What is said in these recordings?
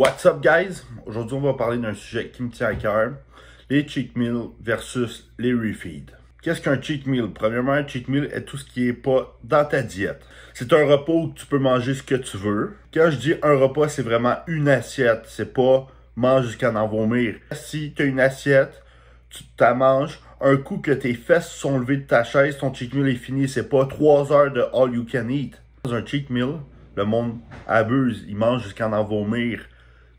What's up, guys? Aujourd'hui, on va parler d'un sujet qui me tient à cœur les cheat meals versus les refeeds. Qu'est-ce qu'un cheat meal? Premièrement, un cheat meal est tout ce qui est pas dans ta diète. C'est un repas où tu peux manger ce que tu veux. Quand je dis un repas, c'est vraiment une assiette. C'est pas mange jusqu'à en vomir. Si tu as une assiette, tu la manges, un coup que tes fesses sont levées de ta chaise, ton cheat meal est fini. C'est pas trois heures de all you can eat. Dans un cheat meal, le monde abuse, il mange jusqu'à en vomir.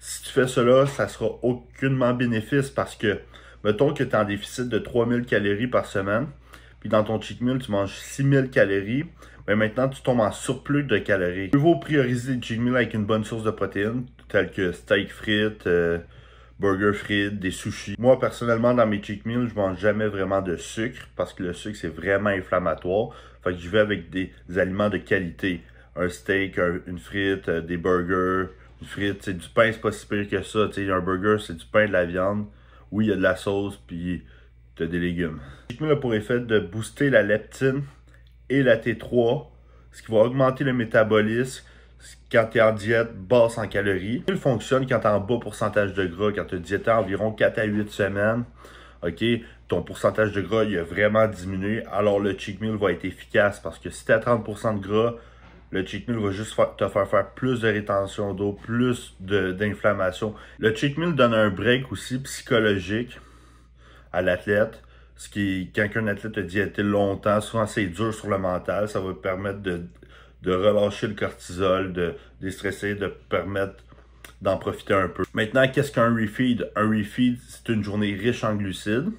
Si tu fais cela, ça sera aucunement bénéfice parce que, mettons que tu es en déficit de 3000 calories par semaine, puis dans ton cheat meal, tu manges 6000 calories, mais maintenant, tu tombes en surplus de calories. Il vaut prioriser le cheat meal avec une bonne source de protéines, telles que steak frites, euh, burger frites, des sushis. Moi, personnellement, dans mes cheat meals, je mange jamais vraiment de sucre parce que le sucre, c'est vraiment inflammatoire. Fait que je vais avec des aliments de qualité un steak, une frite, euh, des burgers, une frite, c'est du pain, c'est pas si pire que ça. un burger, c'est du pain, de la viande. Oui, il y a de la sauce, puis t'as des légumes. Meal a pour effet de booster la leptine et la T3, ce qui va augmenter le métabolisme quand tu es en diète basse en calories. Il fonctionne quand tu es en bas pourcentage de gras, quand tu diété environ 4 à 8 semaines. OK, ton pourcentage de gras il a vraiment diminué, alors le cheat meal va être efficace parce que si tu à 30% de gras, le cheat meal va juste te faire faire plus de rétention d'eau, plus d'inflammation. le cheat meal donne un break aussi psychologique à l'athlète. Ce qui, quand un athlète a diété longtemps, souvent c'est dur sur le mental. Ça va permettre de, de relâcher le cortisol, de déstresser, de permettre d'en profiter un peu. Maintenant, qu'est-ce qu'un refeed? Un refeed, c'est une journée riche en glucides.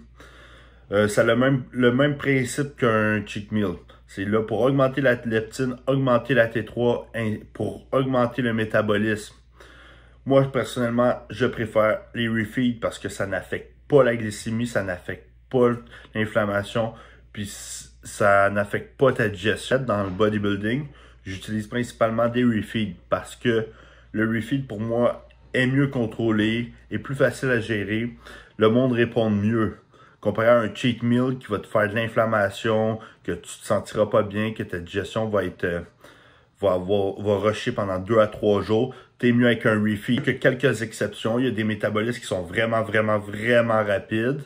Euh, ça le même, le même principe qu'un cheat meal. C'est là pour augmenter la leptine, augmenter la T3, pour augmenter le métabolisme. Moi, personnellement, je préfère les refeeds parce que ça n'affecte pas la glycémie, ça n'affecte pas l'inflammation, puis ça n'affecte pas ta digestion. Dans le bodybuilding, j'utilise principalement des refeeds parce que le refeed, pour moi, est mieux contrôlé, est plus facile à gérer. Le monde répond mieux comparé à un cheat meal qui va te faire de l'inflammation, que tu te sentiras pas bien, que ta digestion va être euh, va, rusher pendant deux à trois jours, tu es mieux avec un refeed. Que quelques exceptions, il y a des métabolistes qui sont vraiment, vraiment, vraiment rapides,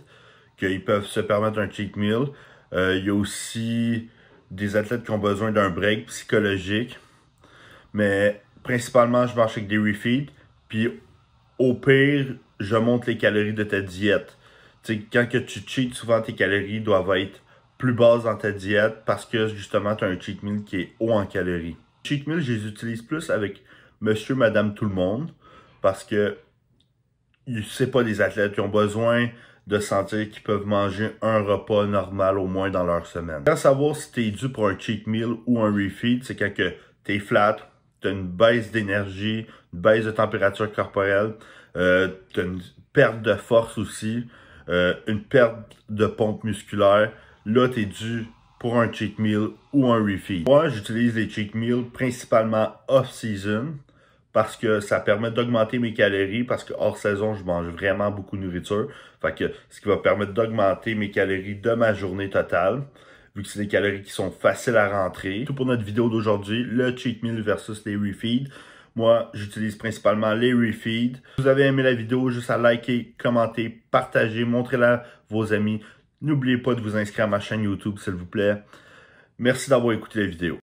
qu'ils peuvent se permettre un cheat meal. Euh, il y a aussi des athlètes qui ont besoin d'un break psychologique. Mais principalement, je marche avec des refeeds. Puis au pire, je monte les calories de ta diète quand que tu cheats, souvent tes calories doivent être plus basses dans ta diète parce que justement, tu as un cheat meal qui est haut en calories. Cheat meal, je les utilise plus avec monsieur, madame, tout le monde parce que c'est pas des athlètes qui ont besoin de sentir qu'ils peuvent manger un repas normal au moins dans leur semaine. Quand savoir si tu es dû pour un cheat meal ou un refeed, c'est quand tu es flat, tu as une baisse d'énergie, une baisse de température corporelle, euh, tu as une perte de force aussi. Euh, une perte de pompe musculaire, là, tu es dû pour un cheat meal ou un refeed. Moi, j'utilise les cheat meals principalement off-season parce que ça permet d'augmenter mes calories parce que hors saison, je mange vraiment beaucoup de nourriture. Fait que ce qui va permettre d'augmenter mes calories de ma journée totale vu que c'est des calories qui sont faciles à rentrer. Tout pour notre vidéo d'aujourd'hui, le cheat meal versus les refeeds. Moi, j'utilise principalement les Refeed. Si vous avez aimé la vidéo, juste à liker, commenter, partager, montrer la à vos amis. N'oubliez pas de vous inscrire à ma chaîne YouTube, s'il vous plaît. Merci d'avoir écouté la vidéo.